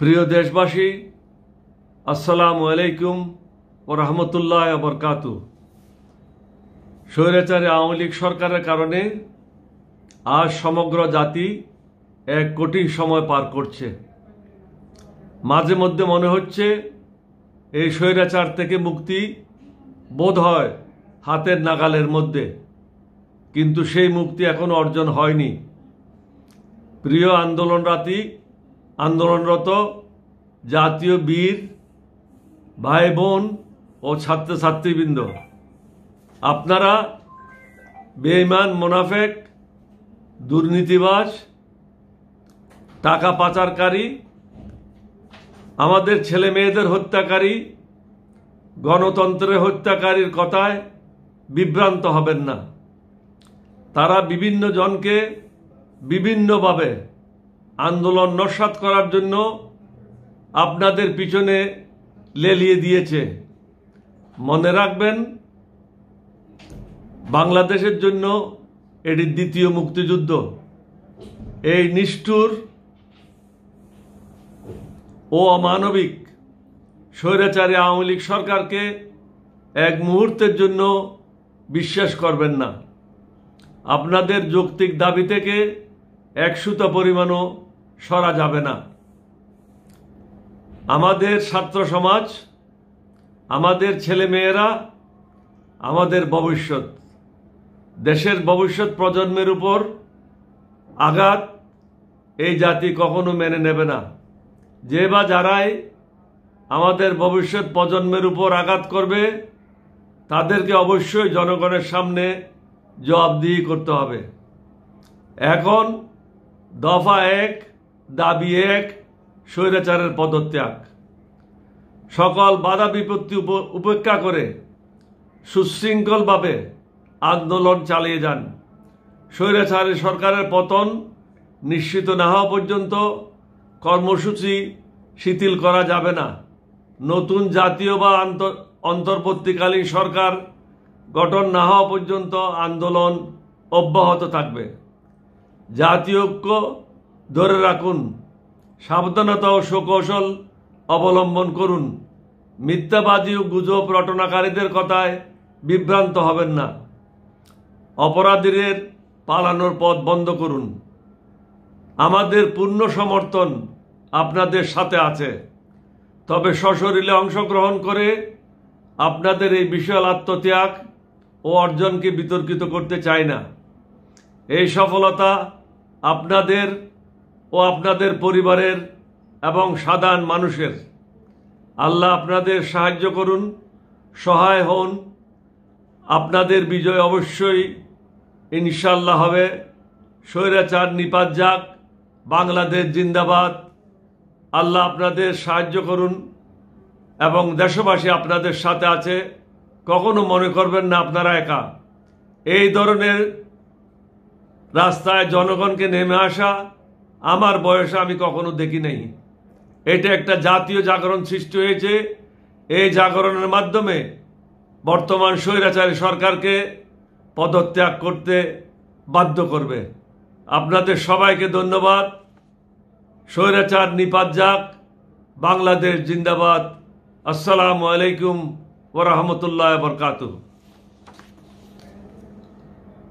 প্রিয় দেশবাসী আসসালামু আলাইকুম ও রহমতুল্লাহ বরকাত স্বৈরাচারে আওয়ামী লীগ সরকারের কারণে আজ সমগ্র জাতি এক কঠিন সময় পার করছে মাঝে মধ্যে মনে হচ্ছে এই স্বৈরাচার থেকে মুক্তি বোধ হয় হাতের নাগালের মধ্যে কিন্তু সেই মুক্তি এখন অর্জন হয়নি প্রিয় আন্দোলনরাতি আন্দোলনরত জাতীয় বীর ভাই বোন ও ছাত্রছাত্রীবৃন্দ আপনারা বেঈমান মোনাফেক দুর্নীতিবাস টাকা পাচারকারী আমাদের ছেলে মেয়েদের হত্যাকারী গণতন্ত্রের হত্যাকারীর কথায় বিভ্রান্ত হবেন না তারা বিভিন্ন জনকে বিভিন্নভাবে আন্দোলন নস্বাত করার জন্য আপনাদের পিছনে লেলিয়ে দিয়েছে মনে রাখবেন বাংলাদেশের জন্য এটি দ্বিতীয় মুক্তিযুদ্ধ এই নিষ্ঠুর ও অমানবিক স্বৈরাচারী আওয়ামী লীগ সরকারকে এক মুহূর্তের জন্য বিশ্বাস করবেন না আপনাদের যৌক্তিক দাবি থেকে একসুতা পরিমাণও সরা যাবে না আমাদের ছাত্র সমাজ আমাদের ছেলে মেয়েরা আমাদের ভবিষ্যৎ দেশের ভবিষ্যৎ প্রজন্মের উপর আঘাত এই জাতি কখনো মেনে নেবে না যে বা যারাই আমাদের ভবিষ্যৎ প্রজন্মের উপর আঘাত করবে তাদেরকে অবশ্যই জনগণের সামনে জবাবদিহি করতে হবে এখন দফা এক দাবি এক স্বৈরাচারের পদত্যাগ সকল বাধা বিপত্তি উপেক্ষা করে সুশৃঙ্খলভাবে আন্দোলন চালিয়ে যান স্বৈরাচারের সরকারের পতন নিশ্চিত না হওয়া পর্যন্ত কর্মসূচি শিথিল করা যাবে না নতুন জাতীয় বা অন্তর্বর্তীকালীন সরকার গঠন না হওয়া পর্যন্ত আন্দোলন অব্যাহত থাকবে জাতীয় ঐক্য ধরে রাখুন সাবধানতা ও সুকৌশল অবলম্বন করুন মিথ্যাবাদী ও গুজব রটনাকারীদের কথায় বিভ্রান্ত হবেন না অপরাধীদের পালানোর পথ বন্ধ করুন আমাদের পূর্ণ সমর্থন আপনাদের সাথে আছে তবে সশরীরে অংশগ্রহণ করে আপনাদের এই বিশাল আত্মত্যাগ ও অর্জনকে বিতর্কিত করতে চাই না এই সফলতা আপনাদের ও আপনাদের পরিবারের এবং সাধারণ মানুষের আল্লাহ আপনাদের সাহায্য করুন সহায় হন আপনাদের বিজয় অবশ্যই ইনশাল্লাহ হবে স্বৈরাচার নিপাত যাক বাংলাদেশ জিন্দাবাদ আল্লাহ আপনাদের সাহায্য করুন এবং দেশবাসী আপনাদের সাথে আছে কখনো মনে করবেন না আপনারা একা এই ধরনের রাস্তায় জনগণকে নেমে আসা আমার বয়সে আমি কখনো দেখি নাই এটা একটা জাতীয় জাগরণ সৃষ্টি হয়েছে এই জাগরণের মাধ্যমে বর্তমান স্বৈরাচারী সরকারকে পদত্যাগ করতে বাধ্য করবে আপনাদের সবাইকে ধন্যবাদ স্বৈরাচার নিপাত যাক বাংলাদেশ জিন্দাবাদ আসসালামু আলাইকুম ওরহামতুল্লাহ বরকাতু